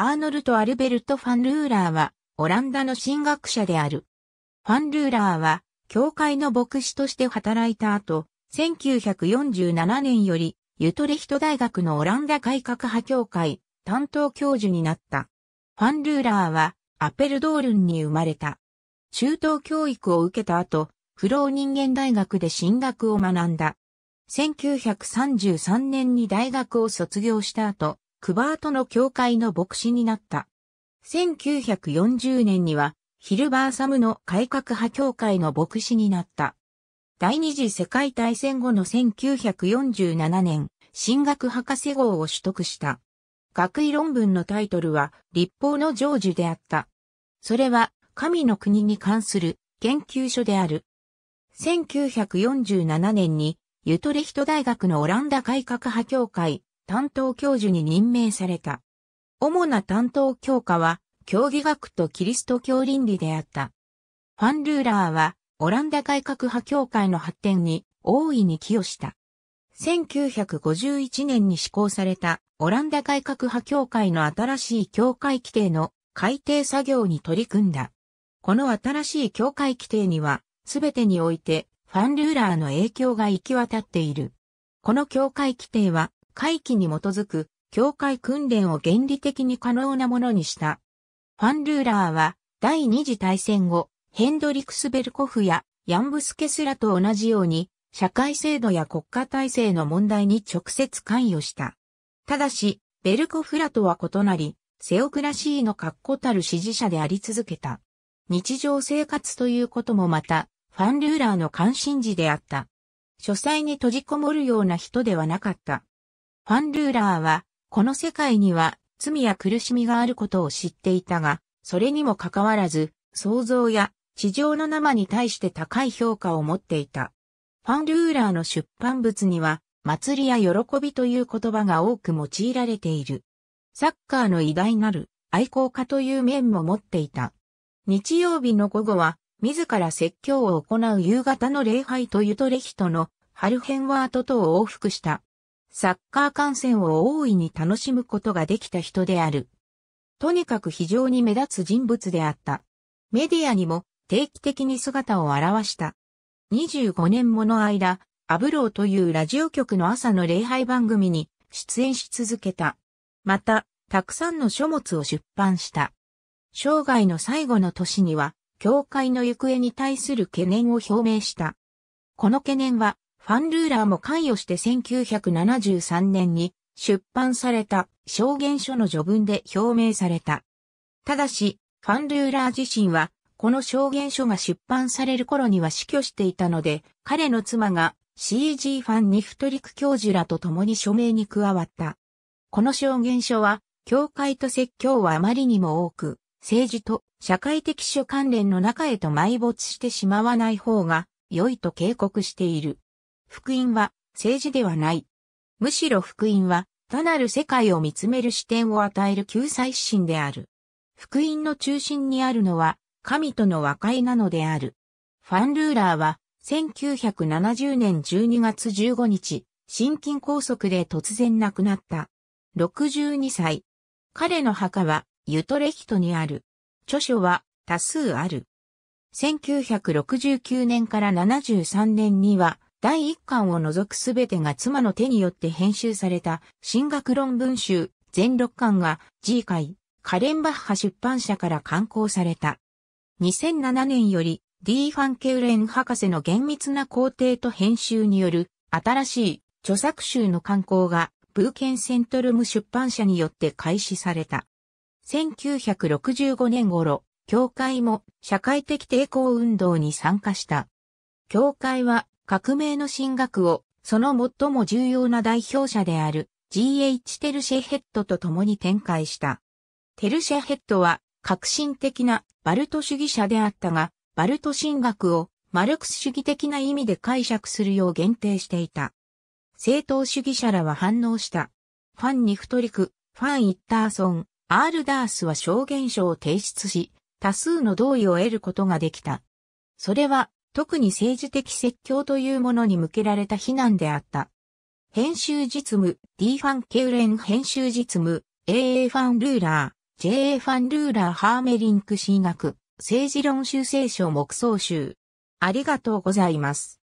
アーノルト・アルベルト・ファン・ルーラーは、オランダの神学者である。ファン・ルーラーは、教会の牧師として働いた後、1947年より、ユトレヒト大学のオランダ改革派教会、担当教授になった。ファン・ルーラーは、アペルドールンに生まれた。中等教育を受けた後、ロー人間大学で進学を学んだ。1933年に大学を卒業した後、クバートの教会の牧師になった。1940年には、ヒルバーサムの改革派教会の牧師になった。第二次世界大戦後の1947年、進学博士号を取得した。学位論文のタイトルは、立法の成就であった。それは、神の国に関する研究所である。1947年に、ユトレヒト大学のオランダ改革派教会、担当教授に任命された。主な担当教科は、教義学とキリスト教倫理であった。ファンルーラーは、オランダ改革派教会の発展に大いに寄与した。1951年に施行されたオランダ改革派教会の新しい教会規定の改定作業に取り組んだ。この新しい教会規定には、すべてにおいてファンルーラーの影響が行き渡っている。この教会規定は、会期に基づく教会訓練を原理的に可能なものにした。ファンルーラーは第二次大戦後、ヘンドリクスベルコフやヤンブスケスらと同じように、社会制度や国家体制の問題に直接関与した。ただし、ベルコフらとは異なり、セオクラシーの確固たる支持者であり続けた。日常生活ということもまた、ファンルーラーの関心事であった。書斎に閉じこもるような人ではなかった。ファンルーラーは、この世界には罪や苦しみがあることを知っていたが、それにもかかわらず、想像や地上の生に対して高い評価を持っていた。ファンルーラーの出版物には、祭りや喜びという言葉が多く用いられている。サッカーの偉大なる愛好家という面も持っていた。日曜日の午後は、自ら説教を行う夕方の礼拝とユトレヒトのハルヘンワートとを往復した。サッカー観戦を大いに楽しむことができた人である。とにかく非常に目立つ人物であった。メディアにも定期的に姿を現した。25年もの間、アブローというラジオ局の朝の礼拝番組に出演し続けた。また、たくさんの書物を出版した。生涯の最後の年には、教会の行方に対する懸念を表明した。この懸念は、ファンルーラーも関与して1973年に出版された証言書の序文で表明された。ただし、ファンルーラー自身は、この証言書が出版される頃には死去していたので、彼の妻が CG ファンニフトリク教授らと共に署名に加わった。この証言書は、教会と説教はあまりにも多く、政治と社会的諸関連の中へと埋没してしまわない方が良いと警告している。福音は政治ではない。むしろ福音は単なる世界を見つめる視点を与える救済心である。福音の中心にあるのは神との和解なのである。ファンルーラーは1970年12月15日、心筋梗塞で突然亡くなった。62歳。彼の墓はユトレヒトにある。著書は多数ある。1969年から73年には第1巻を除くすべてが妻の手によって編集された、進学論文集、全6巻が G 会、カレンバッハ出版社から刊行された。2007年より D ファンケウレン博士の厳密な工程と編集による新しい著作集の刊行がブーケンセントルム出版社によって開始された。1965年頃、教会も社会的抵抗運動に参加した。教会は革命の進学を、その最も重要な代表者である G.H. テルシェヘッドと共に展開した。テルシェヘッドは革新的なバルト主義者であったが、バルト神学をマルクス主義的な意味で解釈するよう限定していた。正党主義者らは反応した。ファン・ニフトリク、ファン・イッターソン、アール・ダースは証言書を提出し、多数の同意を得ることができた。それは特に政治的説教というものに向けられた非難であった。編集実務、D ファンケウレン編集実務、AA ファンルーラー、JA ファンルーラーハーメリンク進学、政治論修正書目総集。ありがとうございます。